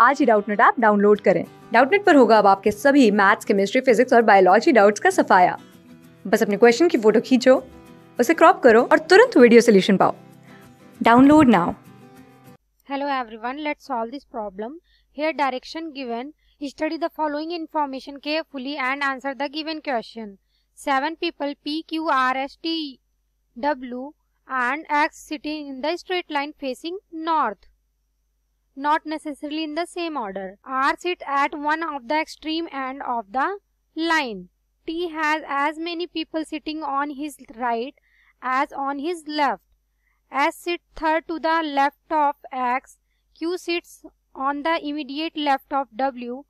आज ही Doubtnut app download करें डाउटनेट पर होगा अब आपके सभी मैथ्स केमिस्ट्री फिजिक्स और बायोलॉजी डाउट्स का सफाया बस अपने क्वेश्चन की फोटो खींचो उसे क्रॉप करो और तुरंत वीडियो सोल्यूशन पाओ download now hello everyone let solve this problem here direction given study the following information carefully and answer the given question seven people P Q R S T W and X seated in the straight line facing north not necessarily in the same order. R sit at one of the extreme end of the line. T has as many people sitting on his right as on his left. S sits third to the left of X. Q sits on the immediate left of W.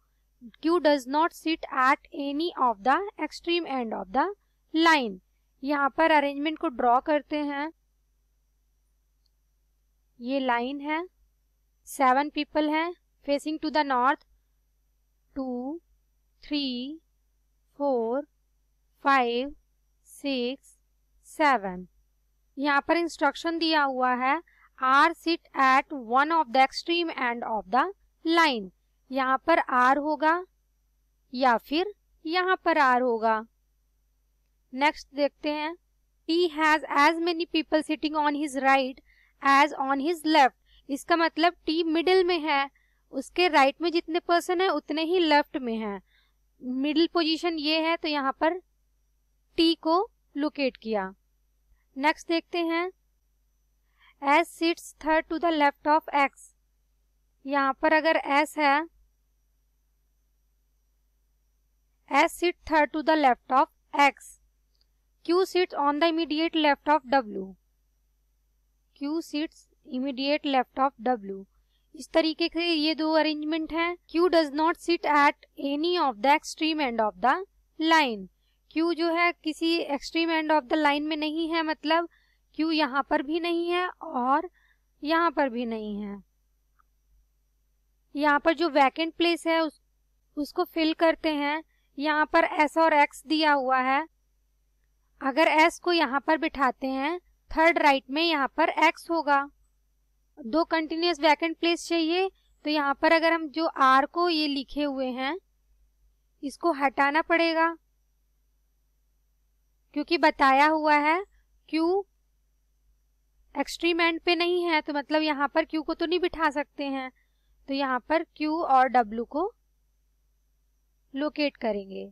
Q does not sit at any of the extreme end of the line. यहाँ पर arrangement को draw करते हैं ये line है seven people हैं facing to the north two three four five six seven यहाँ पर इंस्ट्रक्शन दिया हुआ है R sit at one of the extreme end of the line यहाँ पर आर होगा या फिर यहाँ पर आर होगा नेक्स्ट देखते हैं T has as many people sitting on his right as on his left इसका मतलब टी मिडिल में है उसके राइट right में जितने पर्सन है उतने ही लेफ्ट में है मिडिल पोजीशन ये है तो यहाँ पर टी को लोकेट किया नेक्स्ट देखते हैं S sits third to the left of X यहाँ पर अगर एस है S sit third to the left of X Q sits on the immediate left of W Q sits immediate left of W इस तरीके से ये दो arrangement हैं Q does not sit at any of the extreme end of the line Q जो है किसी extreme end of the line में नहीं है मतलब क्यू यहाँ पर भी नहीं है और यहाँ पर भी नहीं है यहाँ पर जो वैकेंट प्लेस है उस, उसको फिल करते हैं यहाँ पर एस और एक्स दिया हुआ है अगर एस को यहाँ पर बिठाते हैं थर्ड राइट में यहाँ पर एक्स होगा दो कंटिन्यूस वैकेंट प्लेस चाहिए तो यहाँ पर अगर हम जो आर को ये लिखे हुए हैं इसको हटाना पड़ेगा क्योंकि बताया हुआ है क्यू एक्सट्रीम एंड पे नहीं है तो मतलब यहाँ पर क्यू को तो नहीं बिठा सकते हैं तो यहाँ पर क्यू और डब्लू को लोकेट करेंगे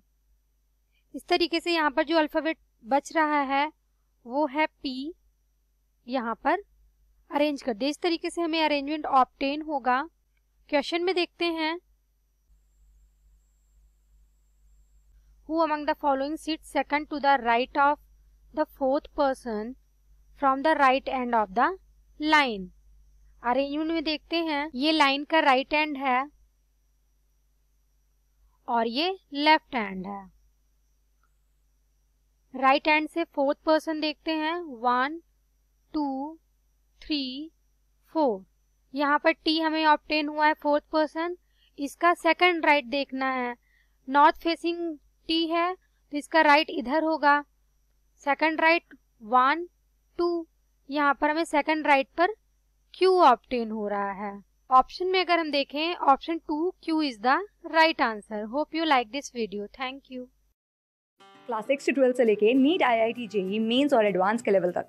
इस तरीके से यहाँ पर जो अल्फाबेट बच रहा है वो है पी यहाँ पर अरेंज कर दे इस तरीके से हमें अरेंजमेंट ऑप्टेन होगा क्वेश्चन में देखते हैं who among the following seat second to the right of the fourth person from the right end of the line arrangement में देखते हैं ये लाइन का राइट right एंड है और ये लेफ्ट एंड है राइट right एंड से फोर्थ पर्सन देखते हैं वन टू थ्री फोर यहाँ पर टी हमें ऑप्टेन हुआ है फोर्थ पर्सन इसका सेकंड राइट देखना है नॉर्थ फेसिंग टी है तो इसका राइट इधर होगा सेकंड राइट वन टू यहाँ पर हमें सेकंड राइट पर क्यू ऑप्टेन हो रहा है ऑप्शन में अगर हम देखें option two Q is the right answer hope you like this video thank you class six से से लेके NEET I I T JEE mains और एडवांस के लेवल तक